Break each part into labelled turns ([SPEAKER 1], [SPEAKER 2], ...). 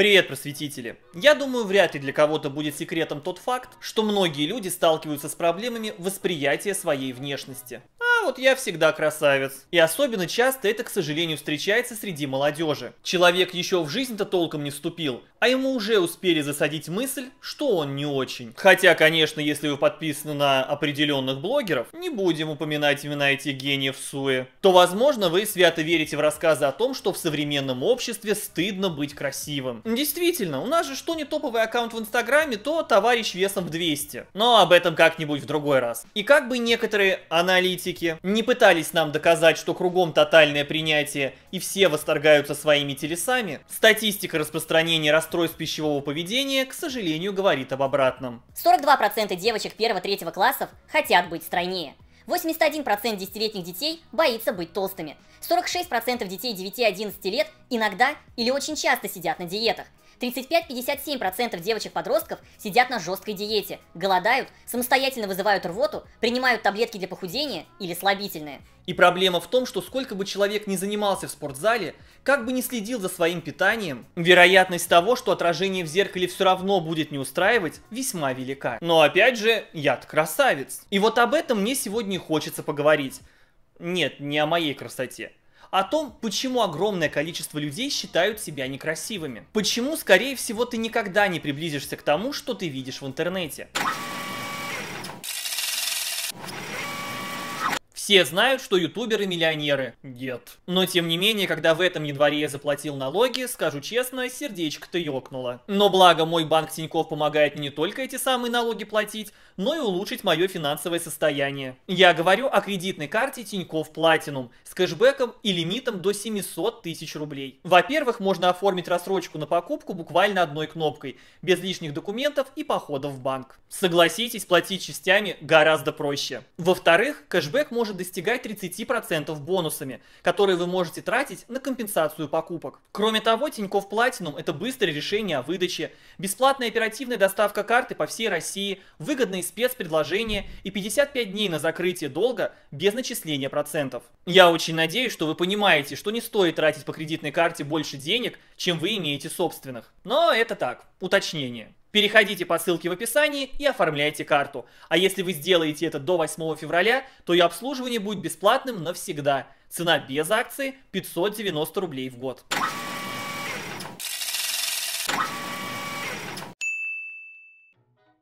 [SPEAKER 1] Привет, просветители! Я думаю, вряд ли для кого-то будет секретом тот факт, что многие люди сталкиваются с проблемами восприятия своей внешности. А вот я всегда красавец. И особенно часто это, к сожалению, встречается среди молодежи. Человек еще в жизнь-то толком не вступил, а ему уже успели засадить мысль, что он не очень. Хотя, конечно, если вы подписаны на определенных блогеров, не будем упоминать имена этих гениев Суэ, то, возможно, вы свято верите в рассказы о том, что в современном обществе стыдно быть красивым. Действительно, у нас же что не топовый аккаунт в Инстаграме, то товарищ весом в 200. Но об этом как-нибудь в другой раз. И как бы некоторые аналитики не пытались нам доказать, что кругом тотальное принятие и все восторгаются своими телесами, статистика распространения расстройств пищевого поведения, к сожалению, говорит об обратном.
[SPEAKER 2] 42% девочек 1-3 классов хотят быть стройнее. 81% десятилетних детей боится быть толстыми. 46% детей 9-11 лет иногда или очень часто сидят на диетах. 35-57% девочек-подростков сидят на жесткой диете, голодают, самостоятельно вызывают рвоту, принимают таблетки для похудения или слабительные.
[SPEAKER 1] И проблема в том, что сколько бы человек ни занимался в спортзале, как бы ни следил за своим питанием, вероятность того, что отражение в зеркале все равно будет не устраивать, весьма велика. Но опять же, я яд красавец. И вот об этом мне сегодня хочется поговорить. Нет, не о моей красоте о том, почему огромное количество людей считают себя некрасивыми. Почему, скорее всего, ты никогда не приблизишься к тому, что ты видишь в интернете. Все знают, что ютуберы миллионеры. Нет. Но тем не менее, когда в этом январе я заплатил налоги, скажу честно, сердечко-то ёкнуло. Но благо мой банк Тиньков помогает мне не только эти самые налоги платить, но и улучшить мое финансовое состояние. Я говорю о кредитной карте Тиньков Платинум с кэшбэком и лимитом до 700 тысяч рублей. Во-первых, можно оформить рассрочку на покупку буквально одной кнопкой, без лишних документов и походов в банк. Согласитесь, платить частями гораздо проще. Во-вторых, кэшбэк может достигать 30% бонусами, которые вы можете тратить на компенсацию покупок. Кроме того, Тинькофф Platinum – это быстрое решение о выдаче, бесплатная оперативная доставка карты по всей России, выгодные спецпредложения и 55 дней на закрытие долга без начисления процентов. Я очень надеюсь, что вы понимаете, что не стоит тратить по кредитной карте больше денег, чем вы имеете собственных. Но это так, уточнение. Переходите по ссылке в описании и оформляйте карту. А если вы сделаете это до 8 февраля, то и обслуживание будет бесплатным навсегда. Цена без акции 590 рублей в год.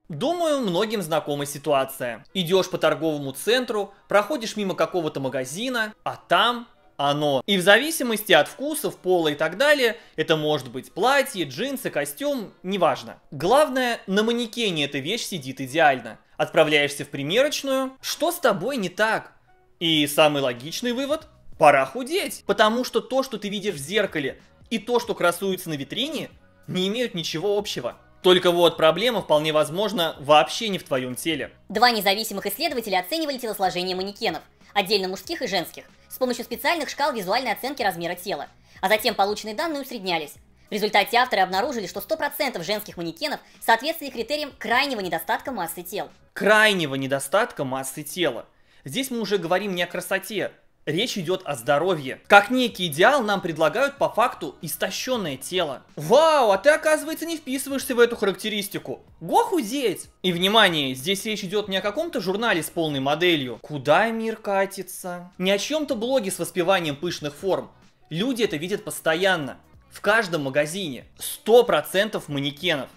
[SPEAKER 1] Думаю, многим знакома ситуация. Идешь по торговому центру, проходишь мимо какого-то магазина, а там оно. И в зависимости от вкусов, пола и так далее, это может быть платье, джинсы, костюм, неважно. Главное, на манекене эта вещь сидит идеально. Отправляешься в примерочную, что с тобой не так? И самый логичный вывод – пора худеть, потому что то, что ты видишь в зеркале, и то, что красуется на витрине, не имеют ничего общего. Только вот проблема вполне возможно вообще не в твоем теле.
[SPEAKER 2] Два независимых исследователя оценивали телосложение манекенов, отдельно мужских и женских, с помощью специальных шкал визуальной оценки размера тела. А затем полученные данные усреднялись. В результате авторы обнаружили, что 100% женских манекенов соответствовали критериям крайнего недостатка массы тел.
[SPEAKER 1] Крайнего недостатка массы тела. Здесь мы уже говорим не о красоте, речь идет о здоровье. Как некий идеал нам предлагают по факту истощенное тело. Вау, а ты оказывается не вписываешься в эту характеристику. Го худеть! И внимание, здесь речь идет не о каком-то журнале с полной моделью. Куда мир катится? Не о чем то блоге с воспеванием пышных форм. Люди это видят постоянно. В каждом магазине 100% манекенов.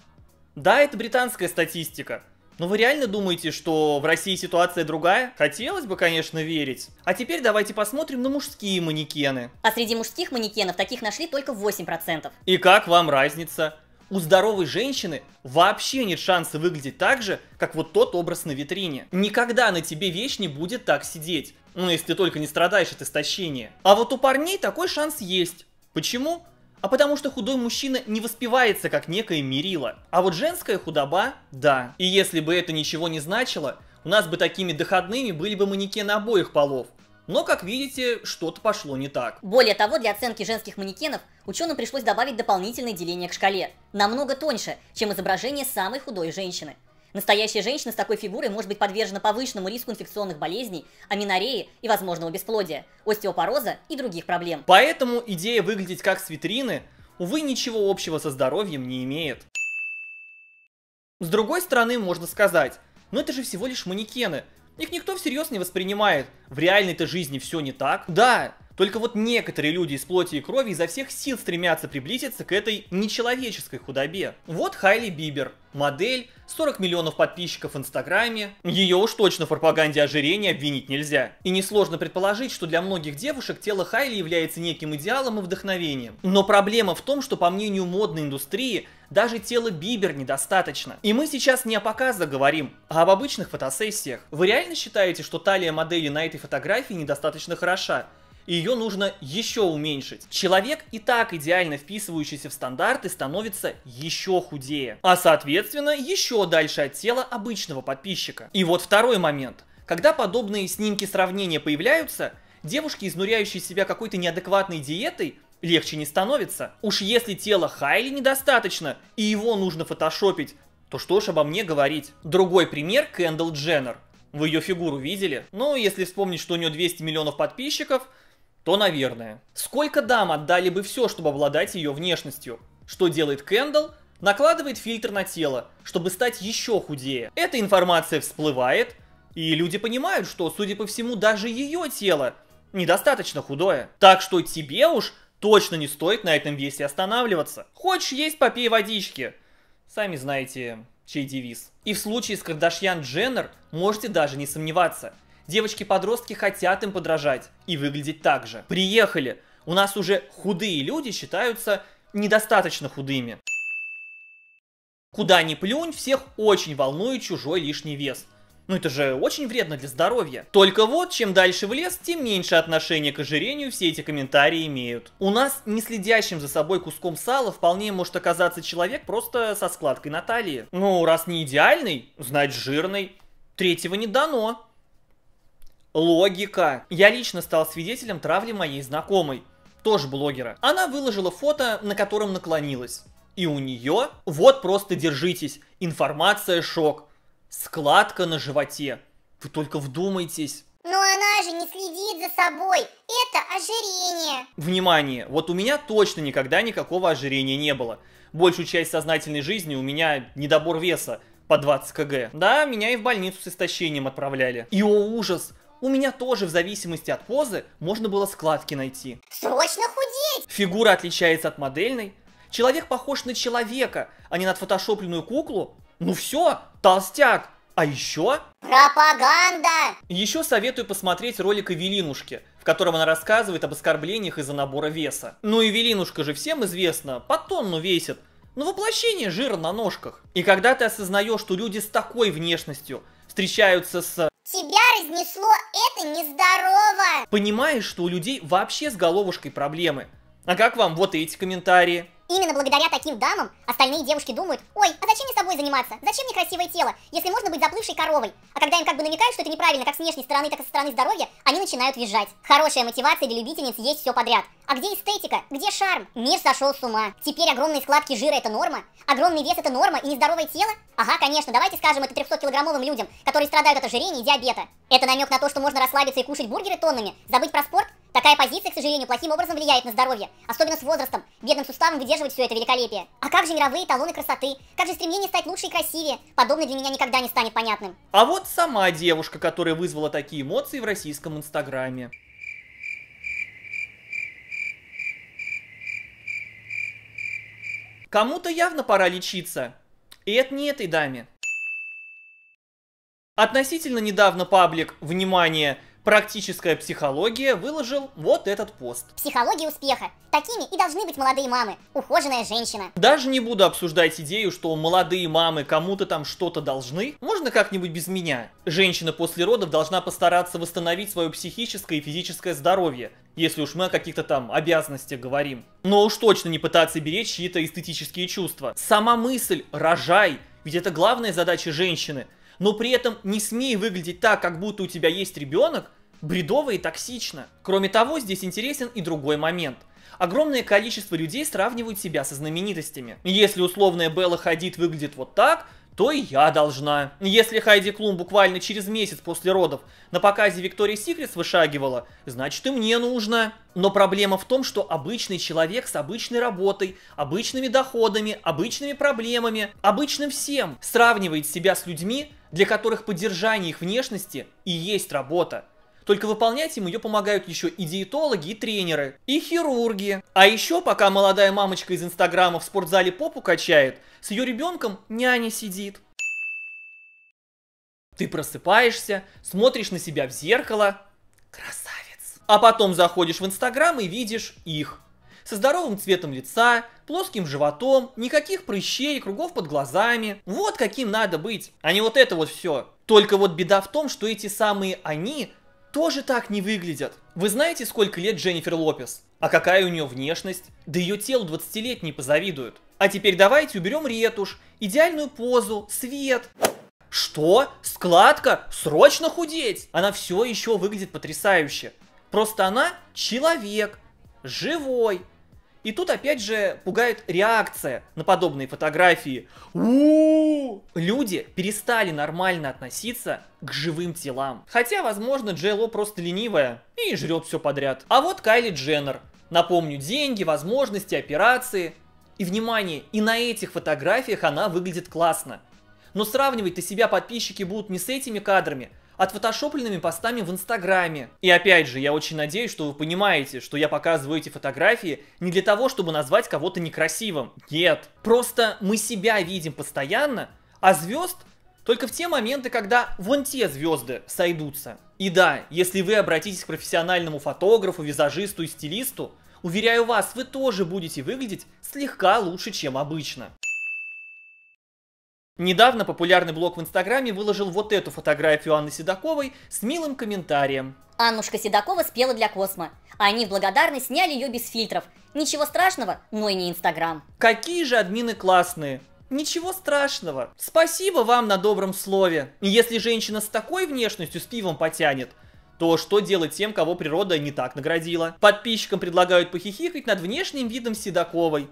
[SPEAKER 1] Да, это британская статистика, но ну, вы реально думаете, что в России ситуация другая? Хотелось бы, конечно, верить. А теперь давайте посмотрим на мужские манекены.
[SPEAKER 2] А среди мужских манекенов таких нашли только 8%.
[SPEAKER 1] И как вам разница? У здоровой женщины вообще нет шанса выглядеть так же, как вот тот образ на витрине. Никогда на тебе вещь не будет так сидеть. Ну, если ты только не страдаешь от истощения. А вот у парней такой шанс есть. Почему? а потому что худой мужчина не воспевается как некое мерило. А вот женская худоба – да. И если бы это ничего не значило, у нас бы такими доходными были бы манекены обоих полов. Но, как видите, что-то пошло не так.
[SPEAKER 2] Более того, для оценки женских манекенов ученым пришлось добавить дополнительное деление к шкале. Намного тоньше, чем изображение самой худой женщины – Настоящая женщина с такой фигурой может быть подвержена повышенному риску инфекционных болезней, аминореи и возможного бесплодия, остеопороза и других проблем.
[SPEAKER 1] Поэтому идея выглядеть как с витрины, увы, ничего общего со здоровьем не имеет. С другой стороны, можно сказать, но «Ну это же всего лишь манекены. Их никто всерьез не воспринимает. В реальной-то жизни все не так. Да, только вот некоторые люди из плоти и крови изо всех сил стремятся приблизиться к этой нечеловеческой худобе. Вот Хайли Бибер, модель, 40 миллионов подписчиков в Инстаграме. Ее уж точно в пропаганде ожирения обвинить нельзя. И несложно предположить, что для многих девушек тело Хайли является неким идеалом и вдохновением. Но проблема в том, что по мнению модной индустрии, даже тело Бибер недостаточно. И мы сейчас не о показах говорим, а об обычных фотосессиях. Вы реально считаете, что талия модели на этой фотографии недостаточно хороша? и ее нужно еще уменьшить. Человек, и так идеально вписывающийся в стандарты, становится еще худее, а соответственно еще дальше от тела обычного подписчика. И вот второй момент. Когда подобные снимки сравнения появляются, девушки, изнуряющие себя какой-то неадекватной диетой, легче не становится. Уж если тело Хайли недостаточно, и его нужно фотошопить, то что ж обо мне говорить. Другой пример Кэндалл Дженнер. Вы ее фигуру видели? Ну, если вспомнить, что у нее 200 миллионов подписчиков, то наверное. Сколько дам отдали бы все, чтобы обладать ее внешностью? Что делает Кэндалл? Накладывает фильтр на тело, чтобы стать еще худее. Эта информация всплывает, и люди понимают, что, судя по всему, даже ее тело недостаточно худое. Так что тебе уж точно не стоит на этом весе останавливаться. Хочешь есть, попей водички. Сами знаете, чей девиз. И в случае с Кардашьян Дженнер можете даже не сомневаться. Девочки-подростки хотят им подражать и выглядеть так же. Приехали. У нас уже худые люди считаются недостаточно худыми. Куда ни плюнь, всех очень волнует чужой лишний вес. Ну это же очень вредно для здоровья. Только вот, чем дальше в лес, тем меньше отношение к ожирению все эти комментарии имеют. У нас не следящим за собой куском сала вполне может оказаться человек просто со складкой на талии. Ну, раз не идеальный, знать жирный. Третьего не дано. Логика. Я лично стал свидетелем травли моей знакомой, тоже блогера. Она выложила фото, на котором наклонилась. И у нее, вот просто держитесь, информация шок. Складка на животе. Вы только вдумайтесь.
[SPEAKER 2] Но она же не следит за собой. Это
[SPEAKER 1] ожирение. Внимание, вот у меня точно никогда никакого ожирения не было. Большую часть сознательной жизни у меня недобор веса по 20 кг. Да, меня и в больницу с истощением отправляли. И о ужас, у меня тоже в зависимости от позы можно было складки найти.
[SPEAKER 2] Срочно худеть!
[SPEAKER 1] Фигура отличается от модельной. Человек похож на человека, а не на фотошопленную куклу. Ну все, толстяк! А еще...
[SPEAKER 2] Пропаганда!
[SPEAKER 1] Еще советую посмотреть ролик Эвелинушки, в котором она рассказывает об оскорблениях из-за набора веса. Ну и Эвелинушка же всем известна, по тонну весит. Ну воплощение жира на ножках. И когда ты осознаешь, что люди с такой внешностью встречаются с
[SPEAKER 2] тебя разнесло, это нездорово.
[SPEAKER 1] Понимаешь, что у людей вообще с головушкой проблемы. А как вам вот эти комментарии?
[SPEAKER 2] Именно благодаря таким дамам остальные девушки думают, ой, а зачем мне с тобой заниматься, зачем мне красивое тело, если можно быть заплывшей коровой. А когда им как бы намекают, что это неправильно как с внешней стороны, так и со стороны здоровья, они начинают визжать. Хорошая мотивация для любительниц есть все подряд. А где эстетика? Где шарм? Мир сошел с ума. Теперь огромные складки жира это норма? Огромный вес это норма и нездоровое тело? Ага, конечно, давайте скажем это 300-килограммовым людям, которые страдают от ожирения и диабета. Это намек на то, что можно расслабиться и кушать бургеры тоннами, забыть про спорт, Такая позиция, к сожалению, плохим образом влияет на здоровье, особенно с возрастом, бедным суставом выдерживать все это великолепие. А как же мировые талоны красоты? Как же стремление стать лучше и красивее? Подобное для меня никогда не станет понятным.
[SPEAKER 1] А вот сама девушка, которая вызвала такие эмоции в российском инстаграме. Кому-то явно пора лечиться. И это не этой даме. Относительно недавно паблик, внимание, Практическая психология выложил вот этот пост.
[SPEAKER 2] Психология успеха. Такими и должны быть молодые мамы. Ухоженная женщина.
[SPEAKER 1] Даже не буду обсуждать идею, что молодые мамы кому-то там что-то должны. Можно как-нибудь без меня? Женщина после родов должна постараться восстановить свое психическое и физическое здоровье, если уж мы о каких-то там обязанностях говорим. Но уж точно не пытаться беречь чьи-то эстетические чувства. Сама мысль «рожай», ведь это главная задача женщины – но при этом не смей выглядеть так, как будто у тебя есть ребенок, бредово и токсично. Кроме того, здесь интересен и другой момент. Огромное количество людей сравнивают себя со знаменитостями. Если условная Белла Хадид выглядит вот так, то и я должна. Если Хайди Клум буквально через месяц после родов на показе Виктории Секретс вышагивала, значит и мне нужно. Но проблема в том, что обычный человек с обычной работой, обычными доходами, обычными проблемами, обычным всем сравнивает себя с людьми, для которых поддержание их внешности и есть работа. Только выполнять им ее помогают еще и диетологи, и тренеры, и хирурги. А еще, пока молодая мамочка из Инстаграма в спортзале попу качает, с ее ребенком няня сидит. Ты просыпаешься, смотришь на себя в зеркало. Красавец. А потом заходишь в Инстаграм и видишь их. Со здоровым цветом лица, плоским животом, никаких прыщей, кругов под глазами. Вот каким надо быть, а не вот это вот все. Только вот беда в том, что эти самые они тоже так не выглядят. Вы знаете, сколько лет Дженнифер Лопес? А какая у нее внешность? Да ее телу 20 лет не позавидуют. А теперь давайте уберем ретушь, идеальную позу, свет. Что? Складка? Срочно худеть! Она все еще выглядит потрясающе. Просто она человек, живой, и тут опять же пугает реакция на подобные фотографии. У-у-у! Люди перестали нормально относиться к живым телам. Хотя, возможно, Джейло просто ленивая и жрет все подряд. А вот Кайли Дженнер. Напомню, деньги, возможности, операции. И внимание, и на этих фотографиях она выглядит классно. Но сравнивать-то себя подписчики будут не с этими кадрами, отфотошопленными постами в Инстаграме. И опять же, я очень надеюсь, что вы понимаете, что я показываю эти фотографии не для того, чтобы назвать кого-то некрасивым. Нет. Просто мы себя видим постоянно, а звезд только в те моменты, когда вон те звезды сойдутся. И да, если вы обратитесь к профессиональному фотографу, визажисту и стилисту, уверяю вас, вы тоже будете выглядеть слегка лучше, чем обычно. Недавно популярный блог в Инстаграме выложил вот эту фотографию Анны Седоковой с милым комментарием.
[SPEAKER 2] Аннушка Седокова спела для Космо, они в благодарность сняли ее без фильтров. Ничего страшного, но и не Инстаграм.
[SPEAKER 1] Какие же админы классные. Ничего страшного. Спасибо вам на добром слове. если женщина с такой внешностью с пивом потянет, то что делать тем, кого природа не так наградила? Подписчикам предлагают похихикать над внешним видом Седоковой.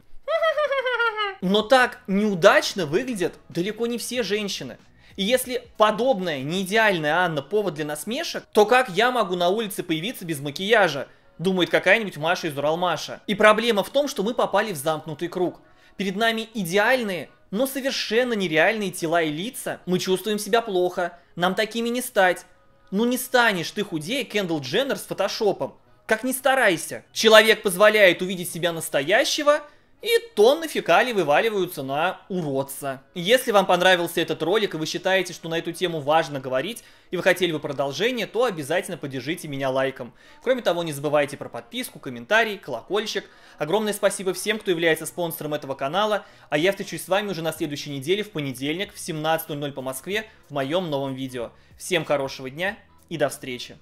[SPEAKER 1] Но так неудачно выглядят далеко не все женщины. И если подобная неидеальная Анна повод для насмешек, то как я могу на улице появиться без макияжа? Думает какая-нибудь Маша из Уралмаша. И проблема в том, что мы попали в замкнутый круг. Перед нами идеальные, но совершенно нереальные тела и лица. Мы чувствуем себя плохо, нам такими не стать. Ну не станешь ты худее Кендл Дженнер с фотошопом. Как не старайся. Человек позволяет увидеть себя настоящего – и тонны фекалий вываливаются на уродца. Если вам понравился этот ролик и вы считаете, что на эту тему важно говорить, и вы хотели бы продолжение, то обязательно поддержите меня лайком. Кроме того, не забывайте про подписку, комментарий, колокольчик. Огромное спасибо всем, кто является спонсором этого канала, а я встречусь с вами уже на следующей неделе в понедельник в 17.00 по Москве в моем новом видео. Всем хорошего дня и до встречи!